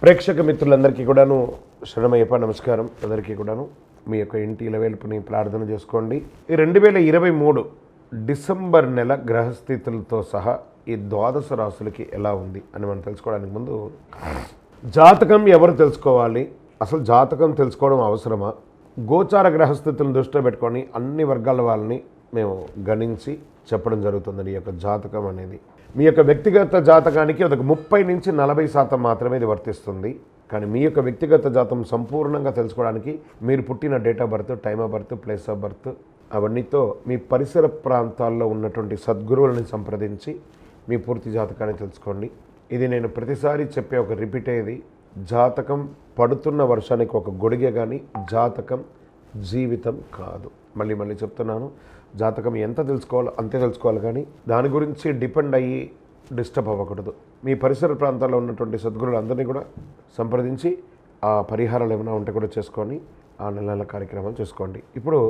ప్రేక్షక మిత్రులందరికీ కూడాను శరణమయ్యప్ప నమస్కారం అందరికీ కూడాను మీ యొక్క ఇంటి ఇలవేల్పుని ప్రార్థన చేసుకోండి ఈ రెండు వేల ఇరవై మూడు డిసెంబర్ నెల గ్రహస్థితులతో సహా ఈ ద్వాదశ రాసులకి ఎలా ఉంది అని మనం తెలుసుకోవడానికి ముందు జాతకం ఎవరు తెలుసుకోవాలి అసలు జాతకం తెలుసుకోవడం అవసరమా గోచార గ్రహస్థితులను దృష్టిలో పెట్టుకొని అన్ని వర్గాల వాళ్ళని మేము గణించి చెప్పడం జరుగుతుందండి ఈ యొక్క జాతకం అనేది మీ యొక్క వ్యక్తిగత జాతకానికి అదొక ముప్పై నుంచి నలభై శాతం మాత్రమే ఇది వర్తిస్తుంది కానీ మీ యొక్క వ్యక్తిగత జాతం సంపూర్ణంగా తెలుసుకోవడానికి మీరు పుట్టిన date of birth time of birth place of birth అవన్నీతో మీ పరిసర ప్రాంతాల్లో ఉన్నటువంటి సద్గురువులను సంప్రదించి మీ పూర్తి జాతకాన్ని తెలుసుకోండి ఇది నేను ప్రతిసారి చెప్పే ఒక రిపీట్ అయ్యేది జాతకం పడుతున్న వర్షానికి ఒక గొడిగే కానీ జాతకం జీవితం కాదు మళ్ళీ మళ్ళీ చెప్తున్నాను జాతకం ఎంత తెలుసుకోవాలో అంతే తెలుసుకోవాలి కానీ దాని గురించి డిపెండ్ అయ్యి డిస్టర్బ్ అవ్వకూడదు మీ పరిసర ప్రాంతాల్లో ఉన్నటువంటి సద్గురులందరినీ కూడా సంప్రదించి ఆ పరిహారాలు ఏమైనా ఉంటే కూడా చేసుకొని ఆ నెల కార్యక్రమాలు చేసుకోండి ఇప్పుడు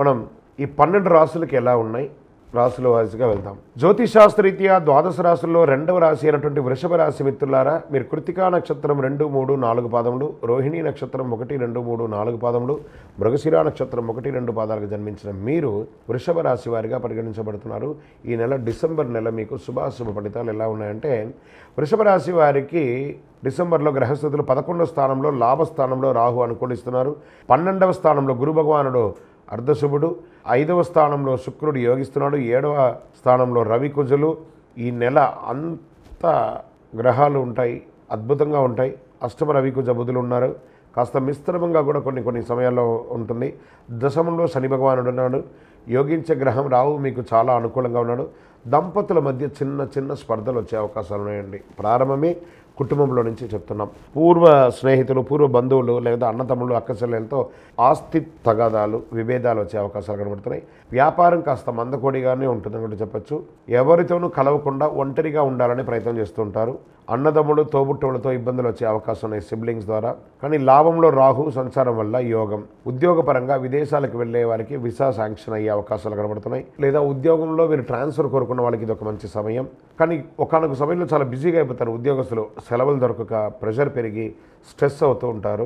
మనం ఈ పన్నెండు రాసులకి ఎలా ఉన్నాయి రాశుల వారిగా వెళ్దాం జ్యోతిషాస్త్రరీత్యా ద్వాదశ రాశుల్లో రెండవ రాశి అయినటువంటి వృషభ రాశి మిత్రులారా మీరు కృతికా నక్షత్రం రెండు మూడు నాలుగు పాదములు రోహిణి నక్షత్రం ఒకటి రెండు మూడు నాలుగు పాదములు మృగశిర నక్షత్రం ఒకటి రెండు పాదాలకు జన్మించిన మీరు వృషభ రాశి వారిగా పరిగణించబడుతున్నారు ఈ నెల డిసెంబర్ నెల మీకు శుభాశుభ ఫలితాలు ఎలా ఉన్నాయంటే వృషభ రాశి వారికి డిసెంబర్లో గ్రహస్థితులు పదకొండవ స్థానంలో లాభస్థానంలో రాహు అనుకూలిస్తున్నారు పన్నెండవ స్థానంలో గురు భగవానుడు అర్ధశుభుడు ఐదవ స్థానంలో శుక్రుడు యోగిస్తున్నాడు ఏడవ స్థానంలో రవి కుజలు ఈ నెల అంత గ్రహాలు ఉంటాయి అద్భుతంగా ఉంటాయి అష్టమ రవి కుజ బుధులు ఉన్నారు కాస్త మిశ్రమంగా కూడా కొన్ని కొన్ని సమయాల్లో ఉంటుంది దశమంలో శని భగవానుడు ఉన్నాడు యోగించే గ్రహం రావు మీకు చాలా అనుకూలంగా ఉన్నాడు దంపతుల మధ్య చిన్న చిన్న స్పర్ధలు వచ్చే అవకాశాలు ఉన్నాయండి ప్రారంభమే కుటుంబంలో నుంచి చెప్తున్నాం పూర్వ స్నేహితులు పూర్వ బంధువులు లేదా అన్నతమ్ములు అక్కచెల్లెలతో ఆస్తి తగాదాలు విభేదాలు వచ్చే అవకాశాలు కనబడుతున్నాయి వ్యాపారం కాస్త మందకోడిగానే ఉంటుందని కూడా చెప్పచ్చు ఎవరితోనూ కలవకుండా ఒంటరిగా ఉండాలని ప్రయత్నం చేస్తుంటారు అన్నదమ్ముడు తోబుట్టువులతో ఇబ్బందులు వచ్చే అవకాశం ఉన్నాయి సిబ్లింగ్స్ ద్వారా కానీ లాభంలో రాహు సంచారం వల్ల యోగం ఉద్యోగపరంగా విదేశాలకు వెళ్ళే వారికి విసా శాంక్షన్ అయ్యే అవకాశాలు కనబడుతున్నాయి లేదా ఉద్యోగంలో మీరు ట్రాన్స్ఫర్ కోరుకున్న వాళ్ళకి ఇది ఒక మంచి సమయం కానీ ఒకనొక సమయంలో చాలా బిజీగా అయిపోతారు ఉద్యోగస్తులు సెలవులు దొరకక ప్రెషర్ పెరిగి స్ట్రెస్ అవుతూ ఉంటారు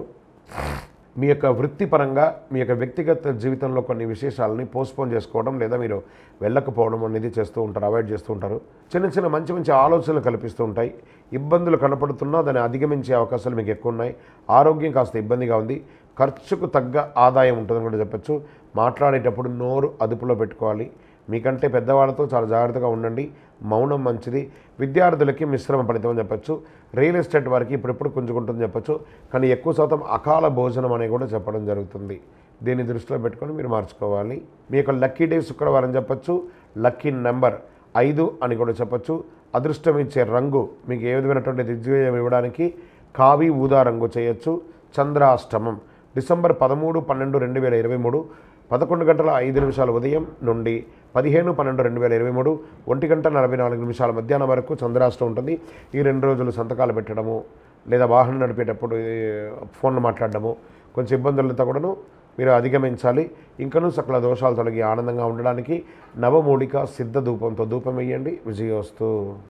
మీ యొక్క వృత్తిపరంగా మీ యొక్క వ్యక్తిగత జీవితంలో కొన్ని విశేషాలని పోస్ట్పోన్ చేసుకోవడం లేదా మీరు వెళ్ళకపోవడం అనేది చేస్తూ ఉంటారు అవాయిడ్ చేస్తూ ఉంటారు చిన్న చిన్న మంచి మంచి ఆలోచనలు కల్పిస్తూ ఉంటాయి ఇబ్బందులు కనపడుతున్నా దాన్ని అధిగమించే అవకాశాలు మీకు ఎక్కువ ఉన్నాయి ఆరోగ్యం కాస్త ఇబ్బందిగా ఉంది ఖర్చుకు తగ్గ ఆదాయం ఉంటుందని కూడా చెప్పచ్చు మాట్లాడేటప్పుడు నోరు అదుపులో పెట్టుకోవాలి మీకంటే పెద్దవాళ్ళతో చాలా జాగ్రత్తగా ఉండండి మౌనం మంచిది విద్యార్థులకి మిశ్రమ ఫలితం అని చెప్పచ్చు రియల్ ఎస్టేట్ వారికి ఇప్పుడిప్పుడు కుంజుకుంటుంది చెప్పచ్చు కానీ ఎక్కువ శాతం అకాల భోజనం అని కూడా చెప్పడం జరుగుతుంది దీన్ని దృష్టిలో పెట్టుకొని మీరు మార్చుకోవాలి మీ యొక్క లక్కీ డే శుక్రవారం చెప్పచ్చు లక్కీ నెంబర్ ఐదు అని కూడా చెప్పచ్చు అదృష్టం ఇచ్చే రంగు మీకు ఏ విధమైనటువంటి దిగ్విజయం ఇవ్వడానికి కావి ఊదా రంగు చేయొచ్చు చంద్రాష్టమం డిసెంబర్ పదమూడు పన్నెండు రెండు వేల ఇరవై మూడు పదకొండు గంటల ఐదు నిమిషాల ఉదయం నుండి పదిహేను పన్నెండు రెండు వేల ఇరవై మూడు ఒంటి గంట నలభై నాలుగు నిమిషాల మధ్యాహ్నం వరకు చంద్రాష్టం ఉంటుంది ఈ రెండు రోజులు సంతకాలు పెట్టడము లేదా వాహనం నడిపేటప్పుడు ఫోన్లు మాట్లాడడము కొంచెం ఇబ్బందులతో కూడాను మీరు అధిగమించాలి ఇంకనూ సకల దోషాలు తొలగి ఆనందంగా ఉండడానికి నవమూలిక సిద్ధ ధూపంతో ధూపం వేయండి విజయోస్తు